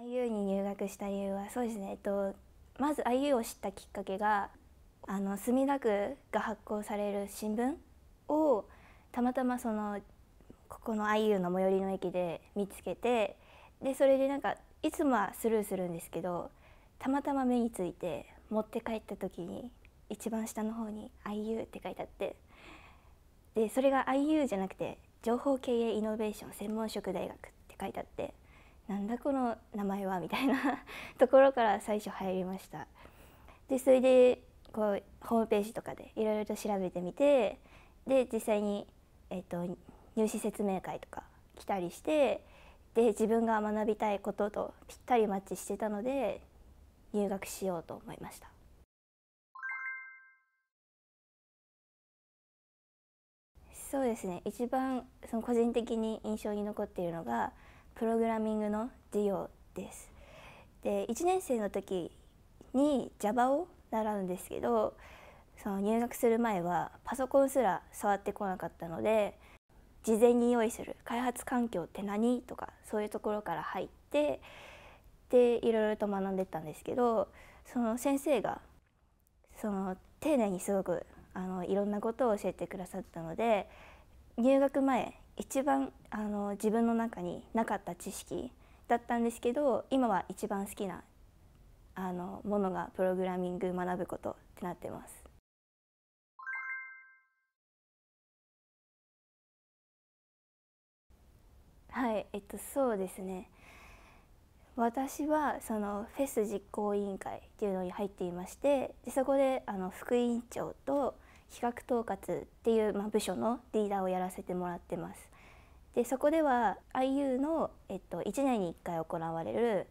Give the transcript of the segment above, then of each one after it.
IU に入学した理由はそうですね、えっと、まず IU を知ったきっかけがあの墨田区が発行される新聞をたまたまそのここの IU の最寄りの駅で見つけてでそれでなんかいつもはスルーするんですけどたまたま目について持って帰った時に一番下の方に「IU」って書いてあってでそれが IU じゃなくて情報経営イノベーション専門職大学って書いてあってなんだこの名前はみたいな ところから最初入りましたでそれでこうホームページとかでいろいろと調べてみてで実際に、えーと、と入試説明会とか来たりしてで自分が学びたいこととぴったりマッチしてたので入学しようと思いました。そうですね一番その個人的に印象に残っているのがプログラミングの授業です。で1年生の時に Java を習うんですけどその入学する前はパソコンすら触ってこなかったので事前に用意する開発環境って何とかそういうところから入ってでいろいろと学んでったんですけどその先生がその丁寧にすごくあのいろんなことを教えてくださったので入学前一番あの自分の中になかった知識だったんですけど今は一番好きなあのものがプログラミング学ぶことってなってます。はい、えっとそうですね。私はそのフェス実行委員会っていうのに入っていましてでそこであの副委員長と企画統括っていう、まあ、部署のリーダーをやらせてもらってます。でそこでは IU の、えっと、1年に1回行われる、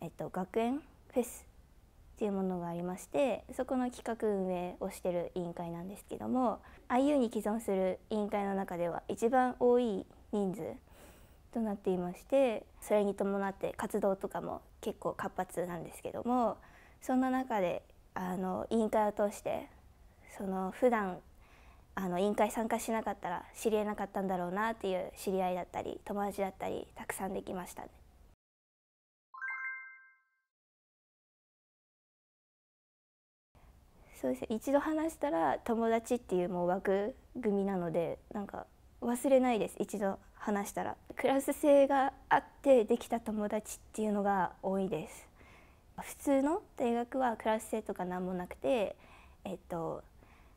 えっと、学園フェスっていうものがありましてそこの企画運営をしてる委員会なんですけども IU に既存する委員会の中では一番多い人数となっていましてそれに伴って活動とかも結構活発なんですけどもそんな中であの委員会を通してその普段あの委員会参加しなかったら知り合えなかったんだろうなっていう知り合いだったり友達だったりたくさんできました、ね、そうですね一度話したら友達っていうもう枠組みなのでなんか忘れないです一度話したらクラス性があってできた友達っていうのが多いです普通の大学はクラス性とか何もなくてえっと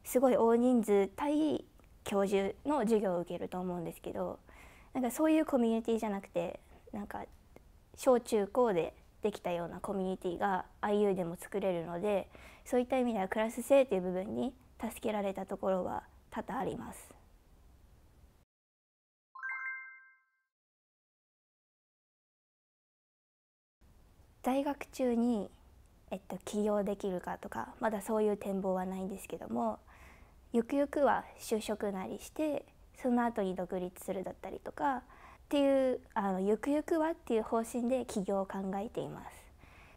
すごい大人数対教授の授業を受けると思うんですけどなんかそういうコミュニティじゃなくてなんか小中高でできたようなコミュニティが IU でも作れるのでそういった意味ではクラス制という部分に助けられたところは多々あります。在学中に、えっと、起業できるかとかまだそういう展望はないんですけどもゆくゆくは就職なりしてその後に独立するだったりとかっていうあのゆくゆくはっていう方針で起業を考えています。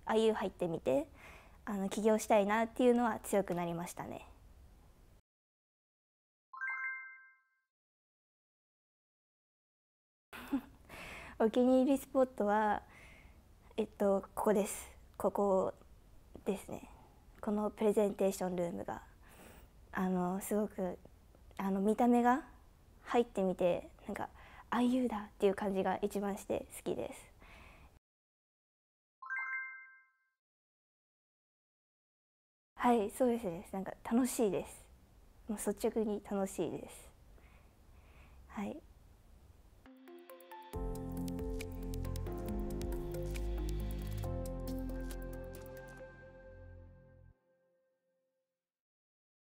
あゆ入ってみてあの起業したいなっていうのは強くなりましたね。お気に入りスポットはえっとここです。ここですね。このプレゼンテーションルームがあのすごくあの見た目が入ってみてなんか「i うだ」っていう感じが一番して好きです。はいそうですねなんか楽しいですもう率直に楽しいですはい